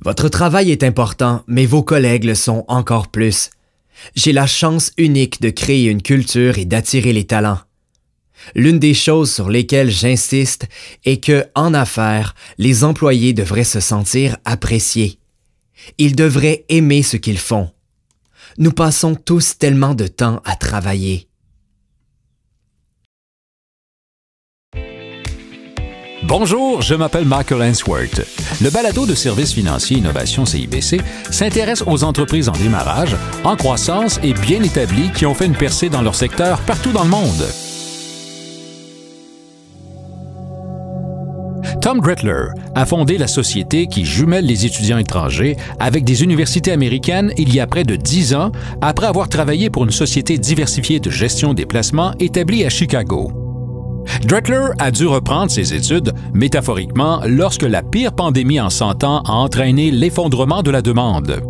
Votre travail est important, mais vos collègues le sont encore plus. J'ai la chance unique de créer une culture et d'attirer les talents. L'une des choses sur lesquelles j'insiste est que, en affaires, les employés devraient se sentir appréciés. Ils devraient aimer ce qu'ils font. Nous passons tous tellement de temps à travailler. Bonjour, je m'appelle Michael Ainsworth. Le balado de services financiers innovation CIBC s'intéresse aux entreprises en démarrage, en croissance et bien établies qui ont fait une percée dans leur secteur partout dans le monde. Tom Gretler a fondé la société qui jumelle les étudiants étrangers avec des universités américaines il y a près de dix ans, après avoir travaillé pour une société diversifiée de gestion des placements établie à Chicago. Dretler a dû reprendre ses études, métaphoriquement, lorsque la pire pandémie en 100 ans a entraîné l'effondrement de la demande.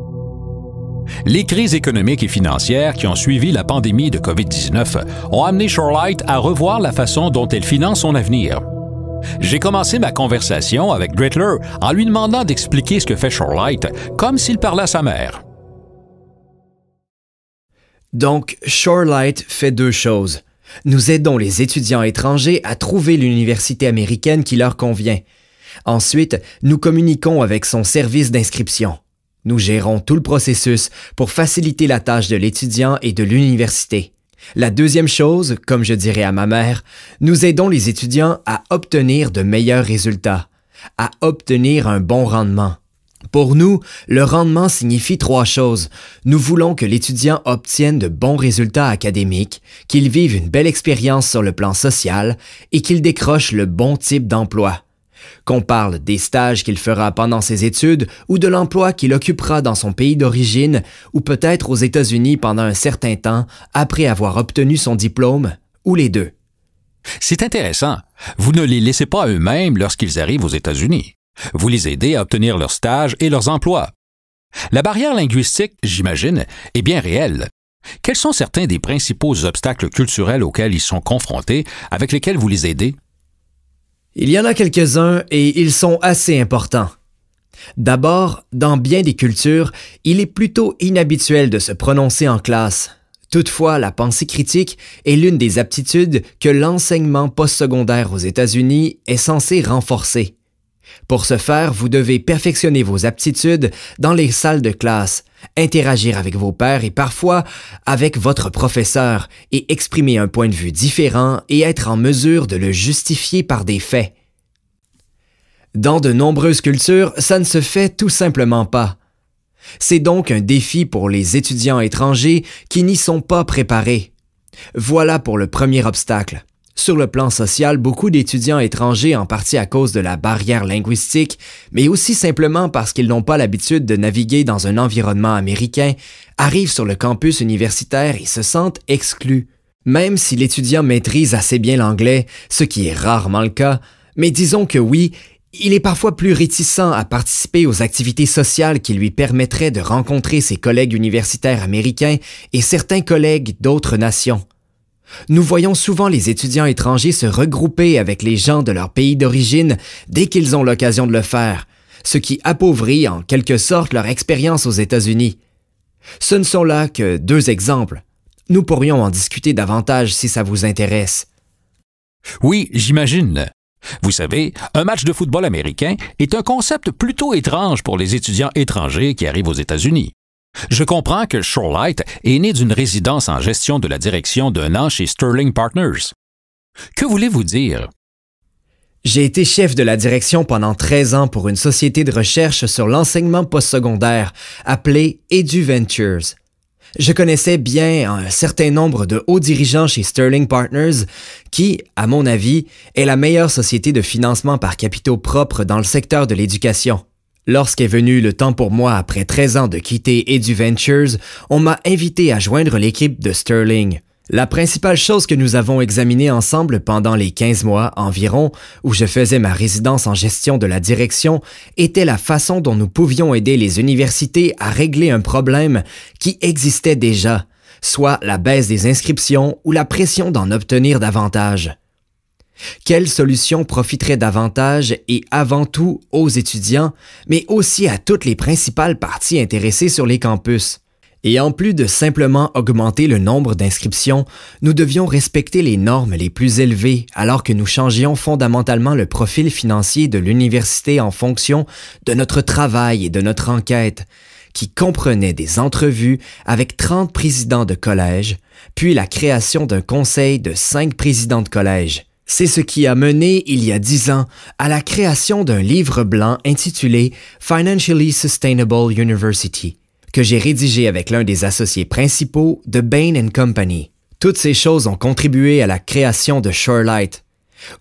Les crises économiques et financières qui ont suivi la pandémie de COVID-19 ont amené Shorelight à revoir la façon dont elle finance son avenir. J'ai commencé ma conversation avec Dretler en lui demandant d'expliquer ce que fait Shorelight, comme s'il parlait à sa mère. Donc, Shorelight fait deux choses. Nous aidons les étudiants étrangers à trouver l'université américaine qui leur convient. Ensuite, nous communiquons avec son service d'inscription. Nous gérons tout le processus pour faciliter la tâche de l'étudiant et de l'université. La deuxième chose, comme je dirais à ma mère, nous aidons les étudiants à obtenir de meilleurs résultats, à obtenir un bon rendement. Pour nous, le rendement signifie trois choses. Nous voulons que l'étudiant obtienne de bons résultats académiques, qu'il vive une belle expérience sur le plan social et qu'il décroche le bon type d'emploi. Qu'on parle des stages qu'il fera pendant ses études ou de l'emploi qu'il occupera dans son pays d'origine ou peut-être aux États-Unis pendant un certain temps après avoir obtenu son diplôme, ou les deux. C'est intéressant. Vous ne les laissez pas eux-mêmes lorsqu'ils arrivent aux États-Unis. Vous les aidez à obtenir leur stage et leurs emplois. La barrière linguistique, j'imagine, est bien réelle. Quels sont certains des principaux obstacles culturels auxquels ils sont confrontés, avec lesquels vous les aidez? Il y en a quelques-uns et ils sont assez importants. D'abord, dans bien des cultures, il est plutôt inhabituel de se prononcer en classe. Toutefois, la pensée critique est l'une des aptitudes que l'enseignement postsecondaire aux États-Unis est censé renforcer. Pour ce faire, vous devez perfectionner vos aptitudes dans les salles de classe, interagir avec vos pairs et parfois avec votre professeur et exprimer un point de vue différent et être en mesure de le justifier par des faits. Dans de nombreuses cultures, ça ne se fait tout simplement pas. C'est donc un défi pour les étudiants étrangers qui n'y sont pas préparés. Voilà pour le premier obstacle. Sur le plan social, beaucoup d'étudiants étrangers, en partie à cause de la barrière linguistique, mais aussi simplement parce qu'ils n'ont pas l'habitude de naviguer dans un environnement américain, arrivent sur le campus universitaire et se sentent exclus. Même si l'étudiant maîtrise assez bien l'anglais, ce qui est rarement le cas, mais disons que oui, il est parfois plus réticent à participer aux activités sociales qui lui permettraient de rencontrer ses collègues universitaires américains et certains collègues d'autres nations. Nous voyons souvent les étudiants étrangers se regrouper avec les gens de leur pays d'origine dès qu'ils ont l'occasion de le faire, ce qui appauvrit en quelque sorte leur expérience aux États-Unis. Ce ne sont là que deux exemples. Nous pourrions en discuter davantage si ça vous intéresse. Oui, j'imagine. Vous savez, un match de football américain est un concept plutôt étrange pour les étudiants étrangers qui arrivent aux États-Unis. Je comprends que Shorelight est né d'une résidence en gestion de la direction d'un an chez Sterling Partners. Que voulez-vous dire? J'ai été chef de la direction pendant 13 ans pour une société de recherche sur l'enseignement postsecondaire appelée EduVentures. Je connaissais bien un certain nombre de hauts dirigeants chez Sterling Partners, qui, à mon avis, est la meilleure société de financement par capitaux propres dans le secteur de l'éducation. Lorsqu'est venu le temps pour moi après 13 ans de quitter Edu Ventures, on m'a invité à joindre l'équipe de Sterling. La principale chose que nous avons examinée ensemble pendant les 15 mois environ, où je faisais ma résidence en gestion de la direction, était la façon dont nous pouvions aider les universités à régler un problème qui existait déjà, soit la baisse des inscriptions ou la pression d'en obtenir davantage. Quelle solution profiterait davantage et avant tout aux étudiants, mais aussi à toutes les principales parties intéressées sur les campus? Et en plus de simplement augmenter le nombre d'inscriptions, nous devions respecter les normes les plus élevées alors que nous changions fondamentalement le profil financier de l'université en fonction de notre travail et de notre enquête, qui comprenait des entrevues avec 30 présidents de collège, puis la création d'un conseil de 5 présidents de collège. C'est ce qui a mené, il y a dix ans, à la création d'un livre blanc intitulé Financially Sustainable University, que j'ai rédigé avec l'un des associés principaux de Bain ⁇ Company. Toutes ces choses ont contribué à la création de Shorelight.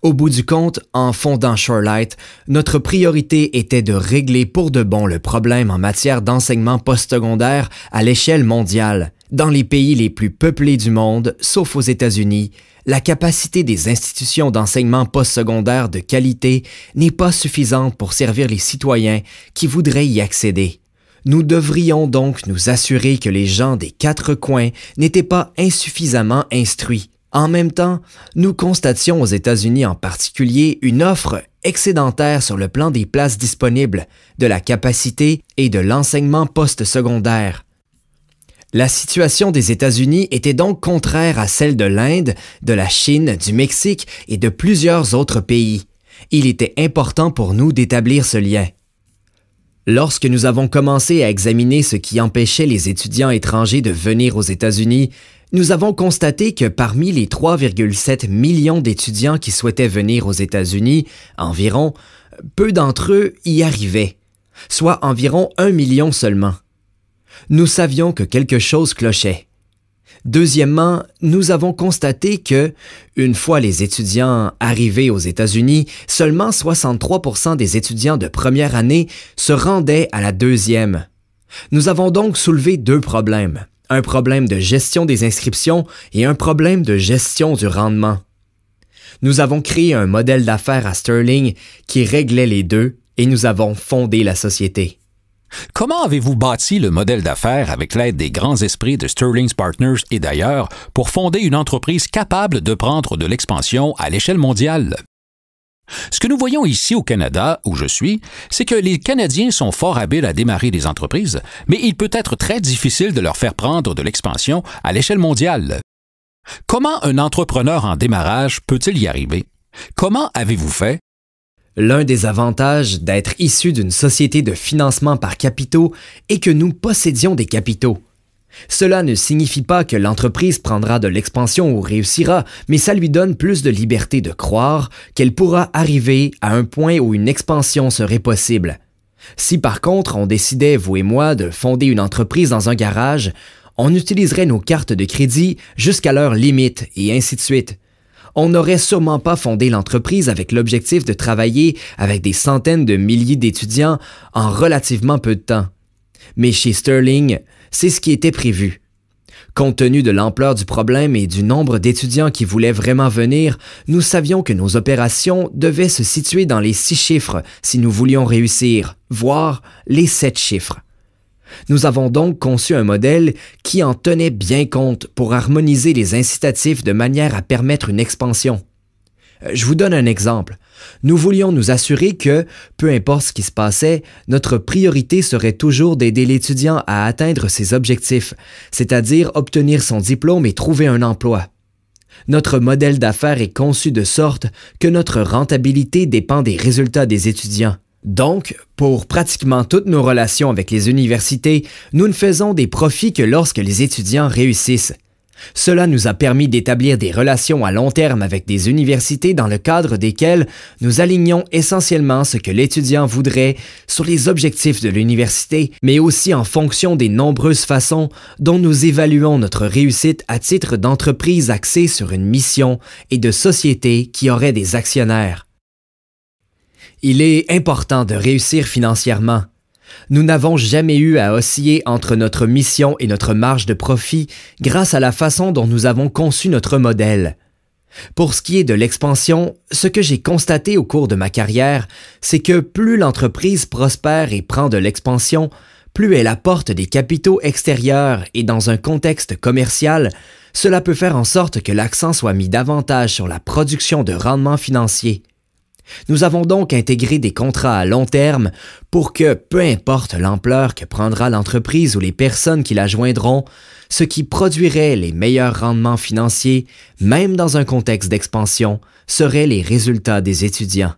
Au bout du compte, en fondant Shorelight, notre priorité était de régler pour de bon le problème en matière d'enseignement postsecondaire à l'échelle mondiale, dans les pays les plus peuplés du monde, sauf aux États-Unis, la capacité des institutions d'enseignement postsecondaire de qualité n'est pas suffisante pour servir les citoyens qui voudraient y accéder. Nous devrions donc nous assurer que les gens des quatre coins n'étaient pas insuffisamment instruits. En même temps, nous constations aux États-Unis en particulier une offre excédentaire sur le plan des places disponibles, de la capacité et de l'enseignement postsecondaire. La situation des États-Unis était donc contraire à celle de l'Inde, de la Chine, du Mexique et de plusieurs autres pays. Il était important pour nous d'établir ce lien. Lorsque nous avons commencé à examiner ce qui empêchait les étudiants étrangers de venir aux États-Unis, nous avons constaté que parmi les 3,7 millions d'étudiants qui souhaitaient venir aux États-Unis, environ, peu d'entre eux y arrivaient, soit environ un million seulement nous savions que quelque chose clochait. Deuxièmement, nous avons constaté que, une fois les étudiants arrivés aux États-Unis, seulement 63 des étudiants de première année se rendaient à la deuxième. Nous avons donc soulevé deux problèmes, un problème de gestion des inscriptions et un problème de gestion du rendement. Nous avons créé un modèle d'affaires à Sterling qui réglait les deux et nous avons fondé la société. Comment avez-vous bâti le modèle d'affaires avec l'aide des grands esprits de Sterling's Partners et d'ailleurs pour fonder une entreprise capable de prendre de l'expansion à l'échelle mondiale? Ce que nous voyons ici au Canada, où je suis, c'est que les Canadiens sont fort habiles à démarrer des entreprises, mais il peut être très difficile de leur faire prendre de l'expansion à l'échelle mondiale. Comment un entrepreneur en démarrage peut-il y arriver? Comment avez-vous fait L'un des avantages d'être issu d'une société de financement par capitaux est que nous possédions des capitaux. Cela ne signifie pas que l'entreprise prendra de l'expansion ou réussira, mais ça lui donne plus de liberté de croire qu'elle pourra arriver à un point où une expansion serait possible. Si par contre on décidait, vous et moi, de fonder une entreprise dans un garage, on utiliserait nos cartes de crédit jusqu'à leur limite et ainsi de suite on n'aurait sûrement pas fondé l'entreprise avec l'objectif de travailler avec des centaines de milliers d'étudiants en relativement peu de temps. Mais chez Sterling, c'est ce qui était prévu. Compte tenu de l'ampleur du problème et du nombre d'étudiants qui voulaient vraiment venir, nous savions que nos opérations devaient se situer dans les six chiffres si nous voulions réussir, voire les sept chiffres. Nous avons donc conçu un modèle qui en tenait bien compte pour harmoniser les incitatifs de manière à permettre une expansion. Euh, je vous donne un exemple. Nous voulions nous assurer que, peu importe ce qui se passait, notre priorité serait toujours d'aider l'étudiant à atteindre ses objectifs, c'est-à-dire obtenir son diplôme et trouver un emploi. Notre modèle d'affaires est conçu de sorte que notre rentabilité dépend des résultats des étudiants. Donc, pour pratiquement toutes nos relations avec les universités, nous ne faisons des profits que lorsque les étudiants réussissent. Cela nous a permis d'établir des relations à long terme avec des universités dans le cadre desquelles nous alignons essentiellement ce que l'étudiant voudrait sur les objectifs de l'université, mais aussi en fonction des nombreuses façons dont nous évaluons notre réussite à titre d'entreprise axée sur une mission et de société qui aurait des actionnaires. Il est important de réussir financièrement. Nous n'avons jamais eu à osciller entre notre mission et notre marge de profit grâce à la façon dont nous avons conçu notre modèle. Pour ce qui est de l'expansion, ce que j'ai constaté au cours de ma carrière, c'est que plus l'entreprise prospère et prend de l'expansion, plus elle apporte des capitaux extérieurs et dans un contexte commercial, cela peut faire en sorte que l'accent soit mis davantage sur la production de rendements financiers. Nous avons donc intégré des contrats à long terme pour que, peu importe l'ampleur que prendra l'entreprise ou les personnes qui la joindront, ce qui produirait les meilleurs rendements financiers, même dans un contexte d'expansion, seraient les résultats des étudiants.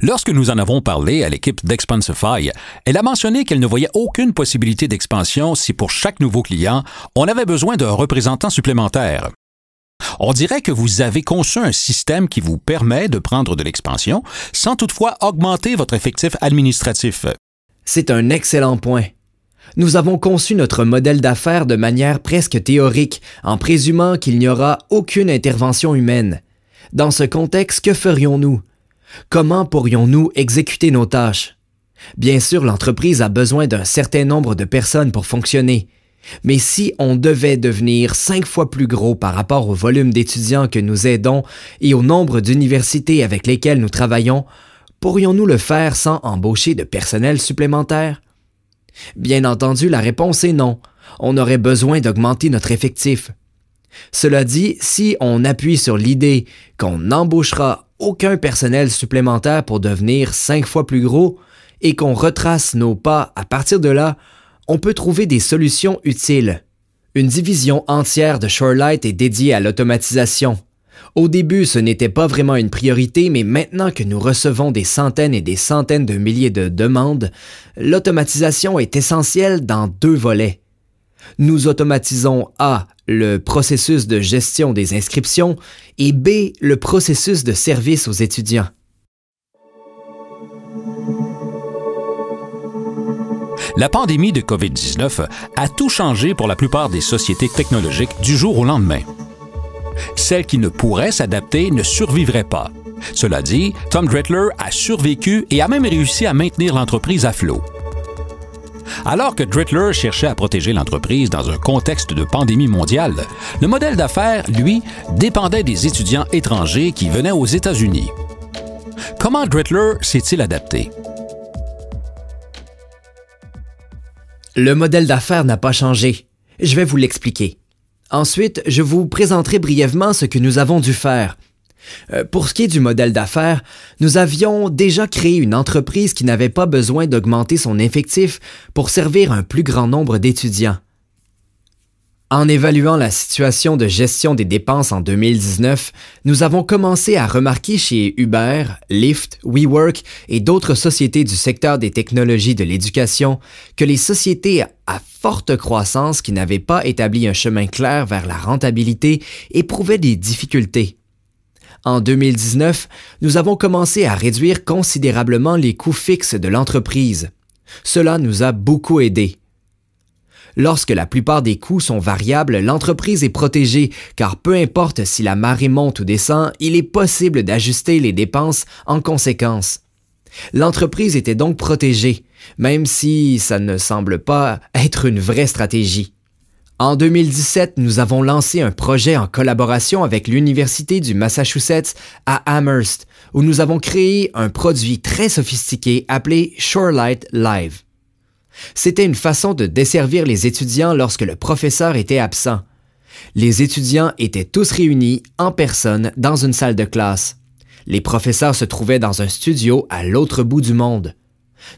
Lorsque nous en avons parlé à l'équipe d'Expansify, elle a mentionné qu'elle ne voyait aucune possibilité d'expansion si pour chaque nouveau client, on avait besoin d'un représentant supplémentaire. On dirait que vous avez conçu un système qui vous permet de prendre de l'expansion sans toutefois augmenter votre effectif administratif. C'est un excellent point. Nous avons conçu notre modèle d'affaires de manière presque théorique, en présumant qu'il n'y aura aucune intervention humaine. Dans ce contexte, que ferions-nous? Comment pourrions-nous exécuter nos tâches? Bien sûr, l'entreprise a besoin d'un certain nombre de personnes pour fonctionner, mais si on devait devenir cinq fois plus gros par rapport au volume d'étudiants que nous aidons et au nombre d'universités avec lesquelles nous travaillons, pourrions-nous le faire sans embaucher de personnel supplémentaire? Bien entendu, la réponse est non. On aurait besoin d'augmenter notre effectif. Cela dit, si on appuie sur l'idée qu'on n'embauchera aucun personnel supplémentaire pour devenir cinq fois plus gros et qu'on retrace nos pas à partir de là, on peut trouver des solutions utiles. Une division entière de Shorelight est dédiée à l'automatisation. Au début, ce n'était pas vraiment une priorité, mais maintenant que nous recevons des centaines et des centaines de milliers de demandes, l'automatisation est essentielle dans deux volets. Nous automatisons A, le processus de gestion des inscriptions, et B, le processus de service aux étudiants. La pandémie de COVID-19 a tout changé pour la plupart des sociétés technologiques du jour au lendemain. Celles qui ne pourraient s'adapter ne survivraient pas. Cela dit, Tom Drittler a survécu et a même réussi à maintenir l'entreprise à flot. Alors que Drittler cherchait à protéger l'entreprise dans un contexte de pandémie mondiale, le modèle d'affaires, lui, dépendait des étudiants étrangers qui venaient aux États-Unis. Comment Drittler s'est-il adapté? Le modèle d'affaires n'a pas changé. Je vais vous l'expliquer. Ensuite, je vous présenterai brièvement ce que nous avons dû faire. Euh, pour ce qui est du modèle d'affaires, nous avions déjà créé une entreprise qui n'avait pas besoin d'augmenter son effectif pour servir un plus grand nombre d'étudiants. En évaluant la situation de gestion des dépenses en 2019, nous avons commencé à remarquer chez Uber, Lyft, WeWork et d'autres sociétés du secteur des technologies de l'éducation que les sociétés à forte croissance qui n'avaient pas établi un chemin clair vers la rentabilité éprouvaient des difficultés. En 2019, nous avons commencé à réduire considérablement les coûts fixes de l'entreprise. Cela nous a beaucoup aidés. Lorsque la plupart des coûts sont variables, l'entreprise est protégée, car peu importe si la marée monte ou descend, il est possible d'ajuster les dépenses en conséquence. L'entreprise était donc protégée, même si ça ne semble pas être une vraie stratégie. En 2017, nous avons lancé un projet en collaboration avec l'Université du Massachusetts à Amherst, où nous avons créé un produit très sophistiqué appelé Shorelight Live. C'était une façon de desservir les étudiants lorsque le professeur était absent. Les étudiants étaient tous réunis en personne dans une salle de classe. Les professeurs se trouvaient dans un studio à l'autre bout du monde.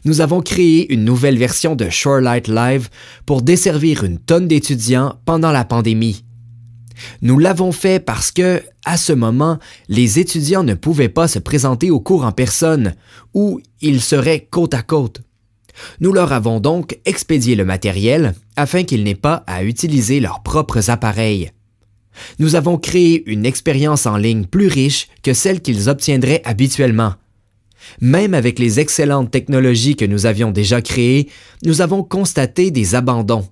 Nous avons créé une nouvelle version de Shorelight Live pour desservir une tonne d'étudiants pendant la pandémie. Nous l'avons fait parce que, à ce moment, les étudiants ne pouvaient pas se présenter au cours en personne, ou ils seraient côte à côte. Nous leur avons donc expédié le matériel afin qu'ils n'aient pas à utiliser leurs propres appareils. Nous avons créé une expérience en ligne plus riche que celle qu'ils obtiendraient habituellement. Même avec les excellentes technologies que nous avions déjà créées, nous avons constaté des abandons.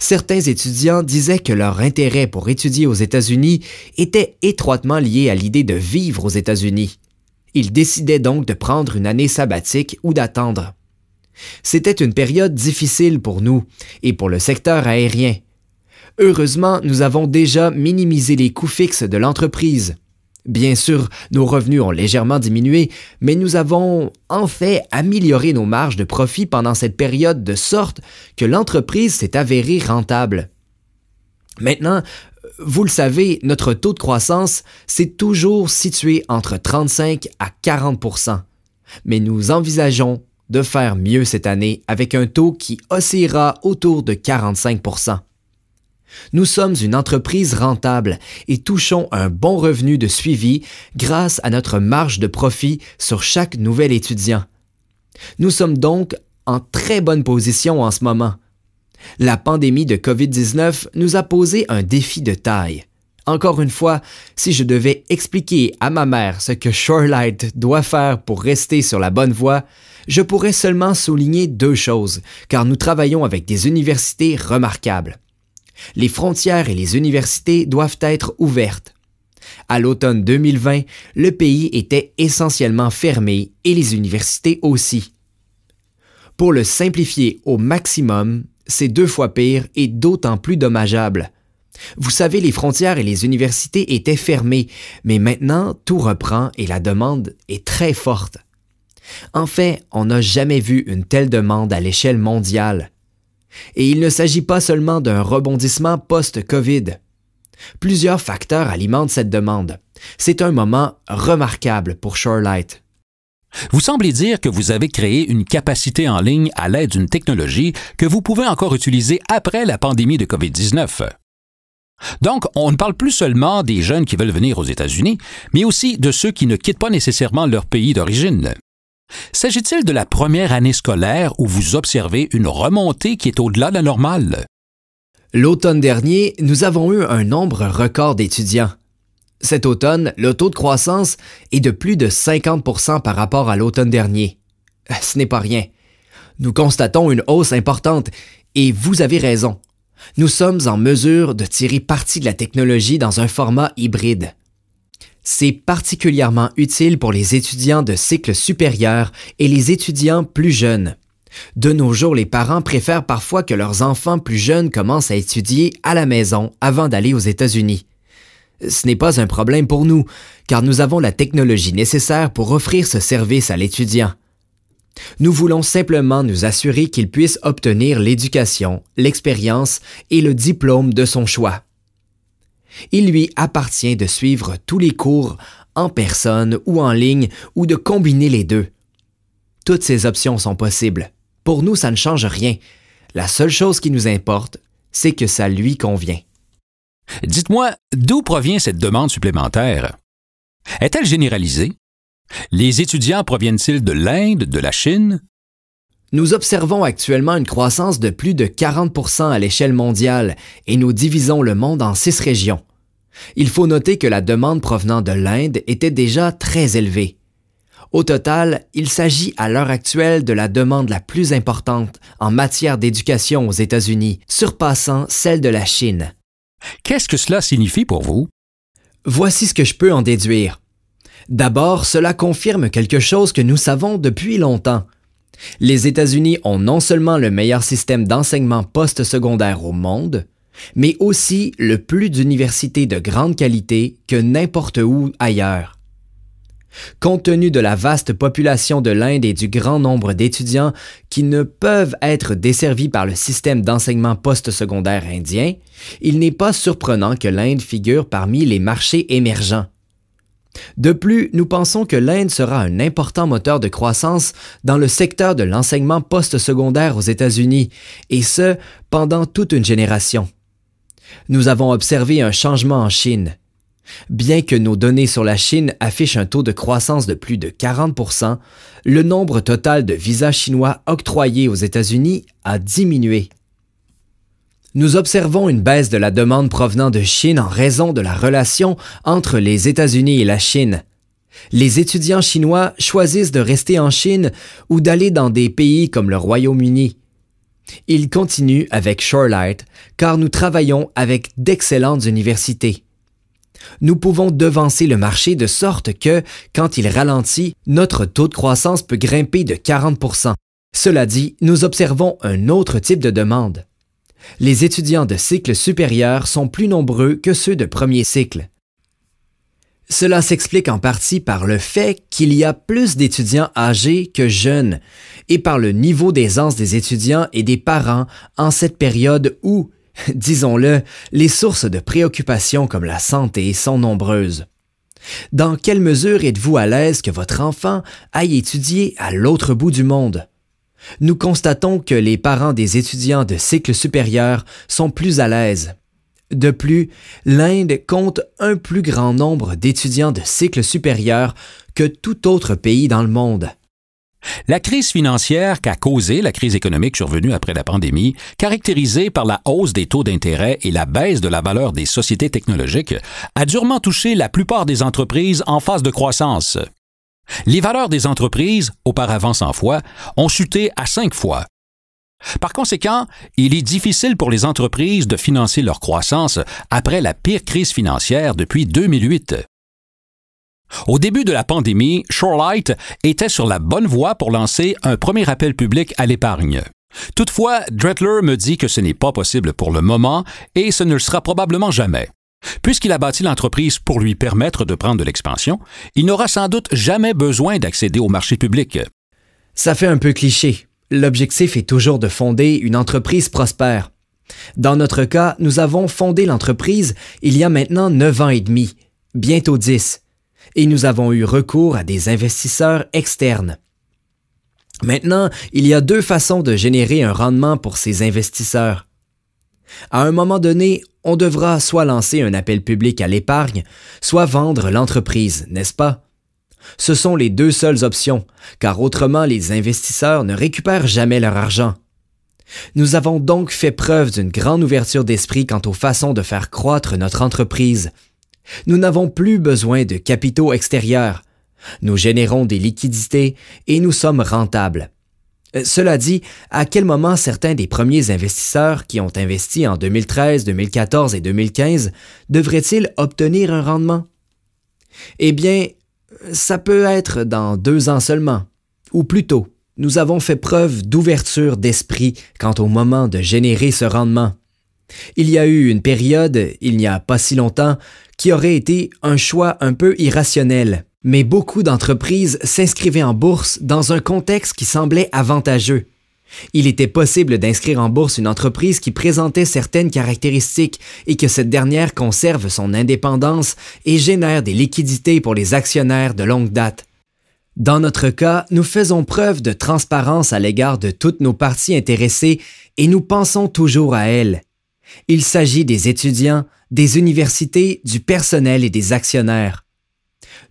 Certains étudiants disaient que leur intérêt pour étudier aux États-Unis était étroitement lié à l'idée de vivre aux États-Unis. Ils décidaient donc de prendre une année sabbatique ou d'attendre. C'était une période difficile pour nous et pour le secteur aérien. Heureusement, nous avons déjà minimisé les coûts fixes de l'entreprise. Bien sûr, nos revenus ont légèrement diminué, mais nous avons en fait amélioré nos marges de profit pendant cette période de sorte que l'entreprise s'est avérée rentable. Maintenant, vous le savez, notre taux de croissance s'est toujours situé entre 35 à 40 mais nous envisageons de faire mieux cette année avec un taux qui oscillera autour de 45 Nous sommes une entreprise rentable et touchons un bon revenu de suivi grâce à notre marge de profit sur chaque nouvel étudiant. Nous sommes donc en très bonne position en ce moment. La pandémie de COVID-19 nous a posé un défi de taille. Encore une fois, si je devais expliquer à ma mère ce que Shorelight doit faire pour rester sur la bonne voie, je pourrais seulement souligner deux choses, car nous travaillons avec des universités remarquables. Les frontières et les universités doivent être ouvertes. À l'automne 2020, le pays était essentiellement fermé et les universités aussi. Pour le simplifier au maximum, c'est deux fois pire et d'autant plus dommageable. Vous savez, les frontières et les universités étaient fermées, mais maintenant tout reprend et la demande est très forte. En fait, on n'a jamais vu une telle demande à l'échelle mondiale. Et il ne s'agit pas seulement d'un rebondissement post-COVID. Plusieurs facteurs alimentent cette demande. C'est un moment remarquable pour Shorelight. Vous semblez dire que vous avez créé une capacité en ligne à l'aide d'une technologie que vous pouvez encore utiliser après la pandémie de COVID-19. Donc, on ne parle plus seulement des jeunes qui veulent venir aux États-Unis, mais aussi de ceux qui ne quittent pas nécessairement leur pays d'origine. S'agit-il de la première année scolaire où vous observez une remontée qui est au-delà de la normale? L'automne dernier, nous avons eu un nombre record d'étudiants. Cet automne, le taux de croissance est de plus de 50 par rapport à l'automne dernier. Euh, ce n'est pas rien. Nous constatons une hausse importante et vous avez raison nous sommes en mesure de tirer parti de la technologie dans un format hybride. C'est particulièrement utile pour les étudiants de cycle supérieur et les étudiants plus jeunes. De nos jours, les parents préfèrent parfois que leurs enfants plus jeunes commencent à étudier à la maison avant d'aller aux États-Unis. Ce n'est pas un problème pour nous, car nous avons la technologie nécessaire pour offrir ce service à l'étudiant. Nous voulons simplement nous assurer qu'il puisse obtenir l'éducation, l'expérience et le diplôme de son choix. Il lui appartient de suivre tous les cours en personne ou en ligne ou de combiner les deux. Toutes ces options sont possibles. Pour nous, ça ne change rien. La seule chose qui nous importe, c'est que ça lui convient. Dites-moi, d'où provient cette demande supplémentaire? Est-elle généralisée? Les étudiants proviennent-ils de l'Inde, de la Chine? Nous observons actuellement une croissance de plus de 40 à l'échelle mondiale et nous divisons le monde en six régions. Il faut noter que la demande provenant de l'Inde était déjà très élevée. Au total, il s'agit à l'heure actuelle de la demande la plus importante en matière d'éducation aux États-Unis, surpassant celle de la Chine. Qu'est-ce que cela signifie pour vous? Voici ce que je peux en déduire. D'abord, cela confirme quelque chose que nous savons depuis longtemps. Les États-Unis ont non seulement le meilleur système d'enseignement postsecondaire au monde, mais aussi le plus d'universités de grande qualité que n'importe où ailleurs. Compte tenu de la vaste population de l'Inde et du grand nombre d'étudiants qui ne peuvent être desservis par le système d'enseignement postsecondaire indien, il n'est pas surprenant que l'Inde figure parmi les marchés émergents. De plus, nous pensons que l'Inde sera un important moteur de croissance dans le secteur de l'enseignement postsecondaire aux États-Unis, et ce, pendant toute une génération. Nous avons observé un changement en Chine. Bien que nos données sur la Chine affichent un taux de croissance de plus de 40 le nombre total de visas chinois octroyés aux États-Unis a diminué. Nous observons une baisse de la demande provenant de Chine en raison de la relation entre les États-Unis et la Chine. Les étudiants chinois choisissent de rester en Chine ou d'aller dans des pays comme le Royaume-Uni. Ils continuent avec Shorelight car nous travaillons avec d'excellentes universités. Nous pouvons devancer le marché de sorte que, quand il ralentit, notre taux de croissance peut grimper de 40 Cela dit, nous observons un autre type de demande les étudiants de cycle supérieur sont plus nombreux que ceux de premier cycle. Cela s'explique en partie par le fait qu'il y a plus d'étudiants âgés que jeunes et par le niveau d'aisance des étudiants et des parents en cette période où, disons-le, les sources de préoccupations comme la santé sont nombreuses. Dans quelle mesure êtes-vous à l'aise que votre enfant aille étudier à l'autre bout du monde? Nous constatons que les parents des étudiants de cycle supérieur sont plus à l'aise. De plus, l'Inde compte un plus grand nombre d'étudiants de cycle supérieur que tout autre pays dans le monde. La crise financière qu'a causée la crise économique survenue après la pandémie, caractérisée par la hausse des taux d'intérêt et la baisse de la valeur des sociétés technologiques, a durement touché la plupart des entreprises en phase de croissance. Les valeurs des entreprises, auparavant 100 fois, ont chuté à 5 fois. Par conséquent, il est difficile pour les entreprises de financer leur croissance après la pire crise financière depuis 2008. Au début de la pandémie, Shorelight était sur la bonne voie pour lancer un premier appel public à l'épargne. Toutefois, dretler me dit que ce n'est pas possible pour le moment et ce ne le sera probablement jamais. Puisqu'il a bâti l'entreprise pour lui permettre de prendre de l'expansion, il n'aura sans doute jamais besoin d'accéder au marché public. Ça fait un peu cliché. L'objectif est toujours de fonder une entreprise prospère. Dans notre cas, nous avons fondé l'entreprise il y a maintenant 9 ans et demi, bientôt 10, et nous avons eu recours à des investisseurs externes. Maintenant, il y a deux façons de générer un rendement pour ces investisseurs. À un moment donné, on devra soit lancer un appel public à l'épargne, soit vendre l'entreprise, n'est-ce pas? Ce sont les deux seules options, car autrement les investisseurs ne récupèrent jamais leur argent. Nous avons donc fait preuve d'une grande ouverture d'esprit quant aux façons de faire croître notre entreprise. Nous n'avons plus besoin de capitaux extérieurs. Nous générons des liquidités et nous sommes rentables. Euh, cela dit, à quel moment certains des premiers investisseurs qui ont investi en 2013, 2014 et 2015 devraient-ils obtenir un rendement? Eh bien, ça peut être dans deux ans seulement, ou plutôt, Nous avons fait preuve d'ouverture d'esprit quant au moment de générer ce rendement. Il y a eu une période, il n'y a pas si longtemps, qui aurait été un choix un peu irrationnel. Mais beaucoup d'entreprises s'inscrivaient en bourse dans un contexte qui semblait avantageux. Il était possible d'inscrire en bourse une entreprise qui présentait certaines caractéristiques et que cette dernière conserve son indépendance et génère des liquidités pour les actionnaires de longue date. Dans notre cas, nous faisons preuve de transparence à l'égard de toutes nos parties intéressées et nous pensons toujours à elles. Il s'agit des étudiants, des universités, du personnel et des actionnaires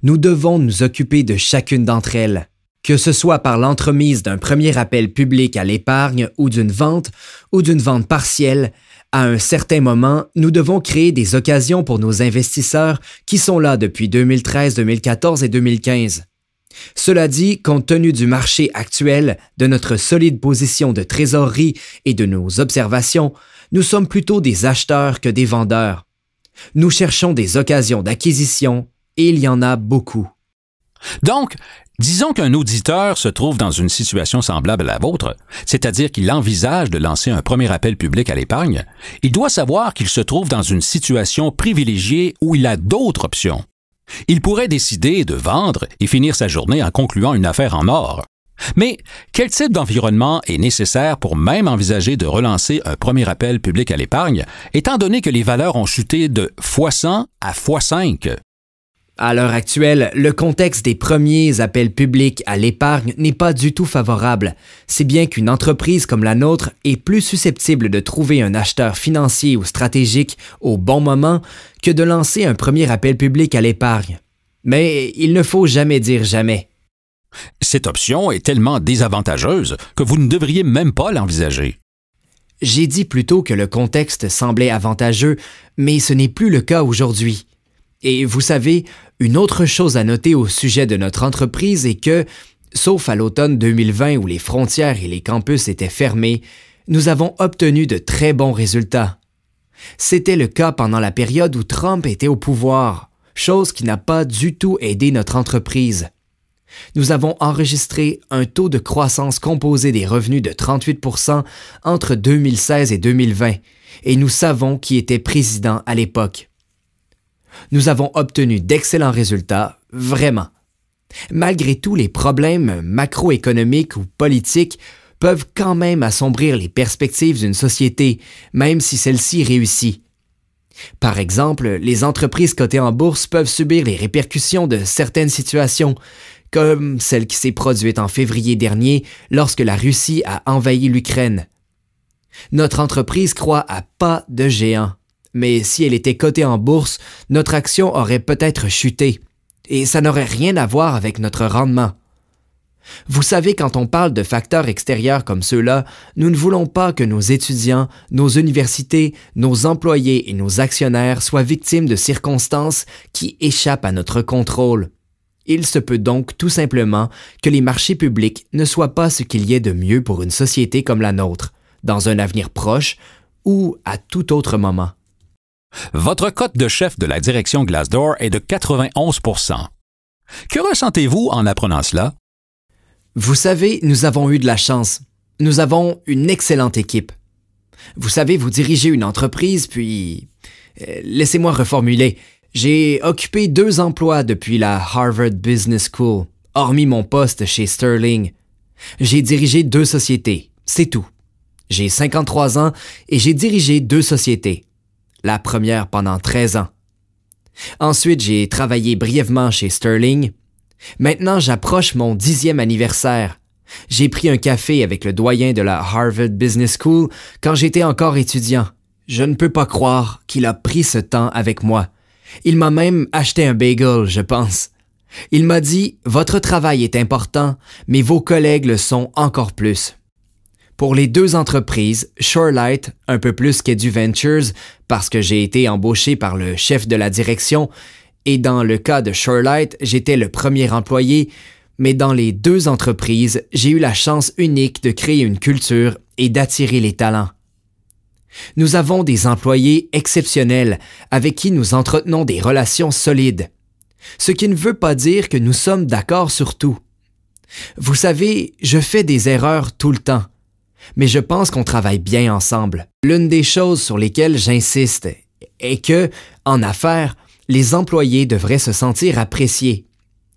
nous devons nous occuper de chacune d'entre elles, que ce soit par l'entremise d'un premier appel public à l'épargne ou d'une vente ou d'une vente partielle, à un certain moment, nous devons créer des occasions pour nos investisseurs qui sont là depuis 2013, 2014 et 2015. Cela dit, compte tenu du marché actuel, de notre solide position de trésorerie et de nos observations, nous sommes plutôt des acheteurs que des vendeurs. Nous cherchons des occasions d'acquisition il y en a beaucoup. Donc, disons qu'un auditeur se trouve dans une situation semblable à la vôtre, c'est-à-dire qu'il envisage de lancer un premier appel public à l'épargne, il doit savoir qu'il se trouve dans une situation privilégiée où il a d'autres options. Il pourrait décider de vendre et finir sa journée en concluant une affaire en or. Mais quel type d'environnement est nécessaire pour même envisager de relancer un premier appel public à l'épargne, étant donné que les valeurs ont chuté de x100 à x5? À l'heure actuelle, le contexte des premiers appels publics à l'épargne n'est pas du tout favorable, si bien qu'une entreprise comme la nôtre est plus susceptible de trouver un acheteur financier ou stratégique au bon moment que de lancer un premier appel public à l'épargne. Mais il ne faut jamais dire jamais. Cette option est tellement désavantageuse que vous ne devriez même pas l'envisager. J'ai dit plutôt que le contexte semblait avantageux, mais ce n'est plus le cas aujourd'hui. Et vous savez, une autre chose à noter au sujet de notre entreprise est que, sauf à l'automne 2020 où les frontières et les campus étaient fermés, nous avons obtenu de très bons résultats. C'était le cas pendant la période où Trump était au pouvoir, chose qui n'a pas du tout aidé notre entreprise. Nous avons enregistré un taux de croissance composé des revenus de 38 entre 2016 et 2020, et nous savons qui était président à l'époque. Nous avons obtenu d'excellents résultats, vraiment. Malgré tout, les problèmes macroéconomiques ou politiques peuvent quand même assombrir les perspectives d'une société, même si celle-ci réussit. Par exemple, les entreprises cotées en bourse peuvent subir les répercussions de certaines situations, comme celle qui s'est produite en février dernier lorsque la Russie a envahi l'Ukraine. Notre entreprise croit à pas de géant mais si elle était cotée en bourse, notre action aurait peut-être chuté, et ça n'aurait rien à voir avec notre rendement. Vous savez, quand on parle de facteurs extérieurs comme ceux-là, nous ne voulons pas que nos étudiants, nos universités, nos employés et nos actionnaires soient victimes de circonstances qui échappent à notre contrôle. Il se peut donc tout simplement que les marchés publics ne soient pas ce qu'il y ait de mieux pour une société comme la nôtre, dans un avenir proche ou à tout autre moment. Votre cote de chef de la direction Glassdoor est de 91 Que ressentez-vous en apprenant cela? Vous savez, nous avons eu de la chance. Nous avons une excellente équipe. Vous savez, vous dirigez une entreprise, puis... Euh, laissez-moi reformuler. J'ai occupé deux emplois depuis la Harvard Business School, hormis mon poste chez Sterling. J'ai dirigé deux sociétés, c'est tout. J'ai 53 ans et j'ai dirigé deux sociétés la première pendant 13 ans. Ensuite, j'ai travaillé brièvement chez Sterling. Maintenant, j'approche mon dixième anniversaire. J'ai pris un café avec le doyen de la Harvard Business School quand j'étais encore étudiant. Je ne peux pas croire qu'il a pris ce temps avec moi. Il m'a même acheté un bagel, je pense. Il m'a dit, Votre travail est important, mais vos collègues le sont encore plus. Pour les deux entreprises, Shorelight, un peu plus qu'Edu Ventures, parce que j'ai été embauché par le chef de la direction, et dans le cas de Shorelight, j'étais le premier employé, mais dans les deux entreprises, j'ai eu la chance unique de créer une culture et d'attirer les talents. Nous avons des employés exceptionnels avec qui nous entretenons des relations solides, ce qui ne veut pas dire que nous sommes d'accord sur tout. Vous savez, je fais des erreurs tout le temps, mais je pense qu'on travaille bien ensemble. L'une des choses sur lesquelles j'insiste est que, en affaires, les employés devraient se sentir appréciés.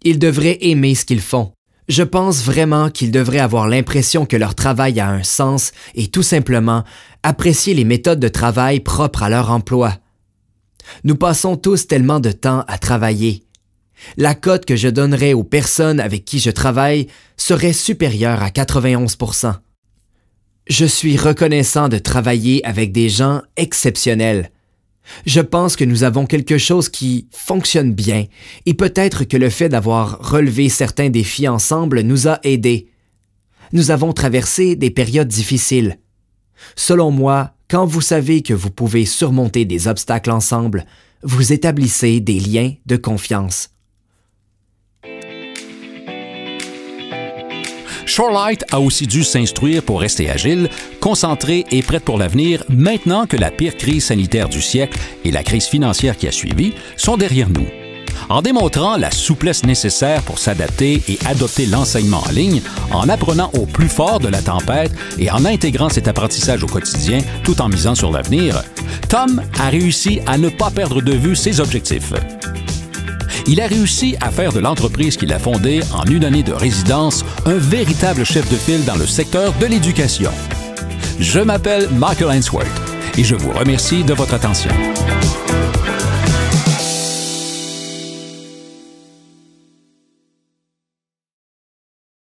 Ils devraient aimer ce qu'ils font. Je pense vraiment qu'ils devraient avoir l'impression que leur travail a un sens et tout simplement apprécier les méthodes de travail propres à leur emploi. Nous passons tous tellement de temps à travailler. La cote que je donnerais aux personnes avec qui je travaille serait supérieure à 91 je suis reconnaissant de travailler avec des gens exceptionnels. Je pense que nous avons quelque chose qui fonctionne bien et peut-être que le fait d'avoir relevé certains défis ensemble nous a aidés. Nous avons traversé des périodes difficiles. Selon moi, quand vous savez que vous pouvez surmonter des obstacles ensemble, vous établissez des liens de confiance. Shorelight a aussi dû s'instruire pour rester agile, concentré et prête pour l'avenir maintenant que la pire crise sanitaire du siècle et la crise financière qui a suivi sont derrière nous. En démontrant la souplesse nécessaire pour s'adapter et adopter l'enseignement en ligne, en apprenant au plus fort de la tempête et en intégrant cet apprentissage au quotidien tout en misant sur l'avenir, Tom a réussi à ne pas perdre de vue ses objectifs il a réussi à faire de l'entreprise qu'il a fondée en une année de résidence un véritable chef de file dans le secteur de l'éducation. Je m'appelle Michael Ainsworth et je vous remercie de votre attention.